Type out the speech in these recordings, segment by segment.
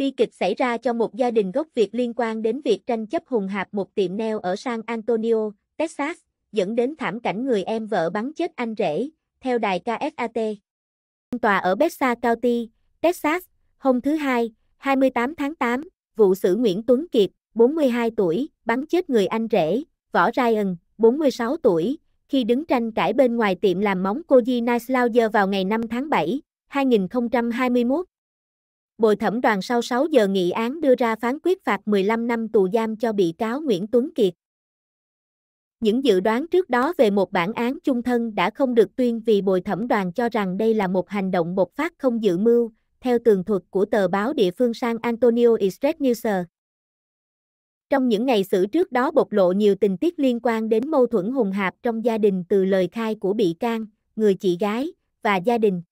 Bi kịch xảy ra cho một gia đình gốc Việt liên quan đến việc tranh chấp hùng hạp một tiệm nail ở San Antonio, Texas, dẫn đến thảm cảnh người em vợ bắn chết anh rể, theo đài KSAT. Tòa ở Bexar County, Texas, hôm thứ Hai, 28 tháng 8, vụ xử Nguyễn Tuấn Kiệt, 42 tuổi, bắn chết người anh rể, Võ Ryan, 46 tuổi, khi đứng tranh cãi bên ngoài tiệm làm móng Koji Nice Louger vào ngày 5 tháng 7, 2021 bồi thẩm đoàn sau 6 giờ nghị án đưa ra phán quyết phạt 15 năm tù giam cho bị cáo Nguyễn Tuấn Kiệt. Những dự đoán trước đó về một bản án chung thân đã không được tuyên vì bồi thẩm đoàn cho rằng đây là một hành động bộc phát không dự mưu, theo tường thuật của tờ báo địa phương San Antonio Express News. Trong những ngày xử trước đó bộc lộ nhiều tình tiết liên quan đến mâu thuẫn hùng hạp trong gia đình từ lời khai của bị can, người chị gái và gia đình.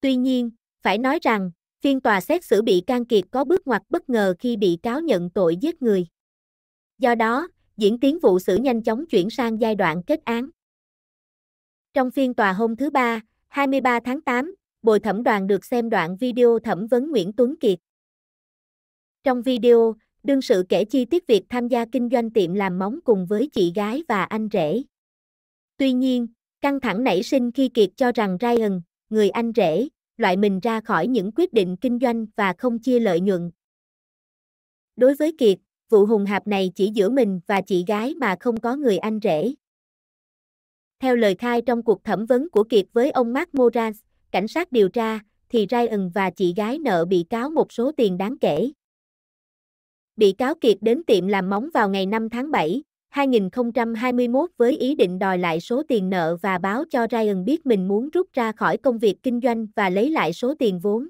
Tuy nhiên, phải nói rằng, Phiên tòa xét xử bị can Kiệt có bước ngoặt bất ngờ khi bị cáo nhận tội giết người. Do đó, diễn tiến vụ xử nhanh chóng chuyển sang giai đoạn kết án. Trong phiên tòa hôm thứ Ba, 23 tháng 8, bồi thẩm đoàn được xem đoạn video thẩm vấn Nguyễn Tuấn Kiệt. Trong video, đương sự kể chi tiết việc tham gia kinh doanh tiệm làm móng cùng với chị gái và anh rể. Tuy nhiên, căng thẳng nảy sinh khi Kiệt cho rằng Ryan, người anh rể, loại mình ra khỏi những quyết định kinh doanh và không chia lợi nhuận. Đối với Kiệt, vụ hùng hạp này chỉ giữa mình và chị gái mà không có người anh rể. Theo lời khai trong cuộc thẩm vấn của Kiệt với ông Mark Morans, cảnh sát điều tra, thì Ryan và chị gái nợ bị cáo một số tiền đáng kể. Bị cáo Kiệt đến tiệm làm móng vào ngày 5 tháng 7, 2021 với ý định đòi lại số tiền nợ và báo cho Ryan biết mình muốn rút ra khỏi công việc kinh doanh và lấy lại số tiền vốn.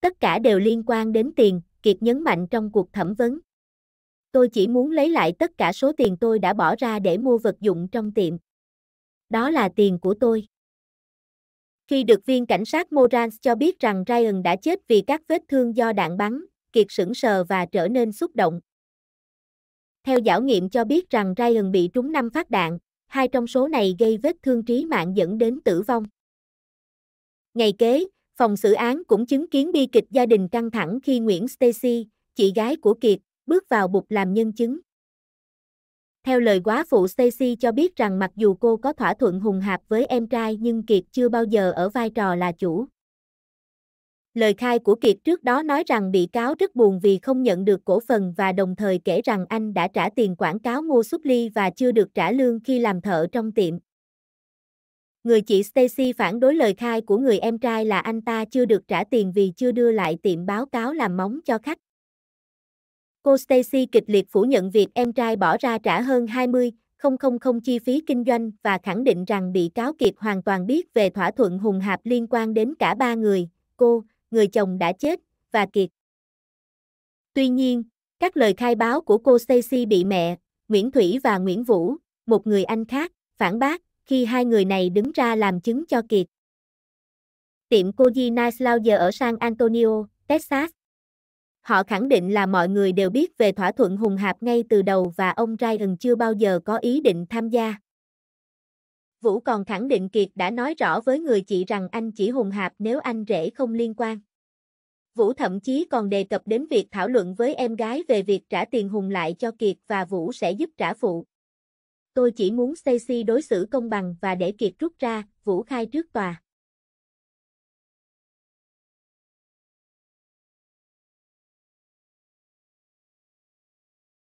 Tất cả đều liên quan đến tiền, Kiệt nhấn mạnh trong cuộc thẩm vấn. Tôi chỉ muốn lấy lại tất cả số tiền tôi đã bỏ ra để mua vật dụng trong tiệm. Đó là tiền của tôi. Khi được viên cảnh sát Morans cho biết rằng Ryan đã chết vì các vết thương do đạn bắn, Kiệt sững sờ và trở nên xúc động. Theo giảo nghiệm cho biết rằng Ryan bị trúng 5 phát đạn, hai trong số này gây vết thương trí mạng dẫn đến tử vong. Ngày kế, phòng xử án cũng chứng kiến bi kịch gia đình căng thẳng khi Nguyễn Stacy, chị gái của Kiệt, bước vào bục làm nhân chứng. Theo lời quá phụ Stacy cho biết rằng mặc dù cô có thỏa thuận hùng hạp với em trai nhưng Kiệt chưa bao giờ ở vai trò là chủ. Lời khai của Kiệt trước đó nói rằng bị cáo rất buồn vì không nhận được cổ phần và đồng thời kể rằng anh đã trả tiền quảng cáo mua súp ly và chưa được trả lương khi làm thợ trong tiệm. Người chị Stacy phản đối lời khai của người em trai là anh ta chưa được trả tiền vì chưa đưa lại tiệm báo cáo làm móng cho khách. Cô Stacy kịch liệt phủ nhận việc em trai bỏ ra trả hơn 20, 000 chi phí kinh doanh và khẳng định rằng bị cáo Kiệt hoàn toàn biết về thỏa thuận hùng hạp liên quan đến cả ba người, cô, người chồng đã chết, và kiệt. Tuy nhiên, các lời khai báo của cô Stacy bị mẹ, Nguyễn Thủy và Nguyễn Vũ, một người anh khác, phản bác, khi hai người này đứng ra làm chứng cho Kiệt. Tiệm cô Gina's Lounge ở San Antonio, Texas. Họ khẳng định là mọi người đều biết về thỏa thuận hùng hạp ngay từ đầu và ông Ryan chưa bao giờ có ý định tham gia. Vũ còn khẳng định Kiệt đã nói rõ với người chị rằng anh chỉ hùng hạp nếu anh rể không liên quan. Vũ thậm chí còn đề cập đến việc thảo luận với em gái về việc trả tiền hùng lại cho Kiệt và Vũ sẽ giúp trả phụ. Tôi chỉ muốn Stacy đối xử công bằng và để Kiệt rút ra, Vũ khai trước tòa.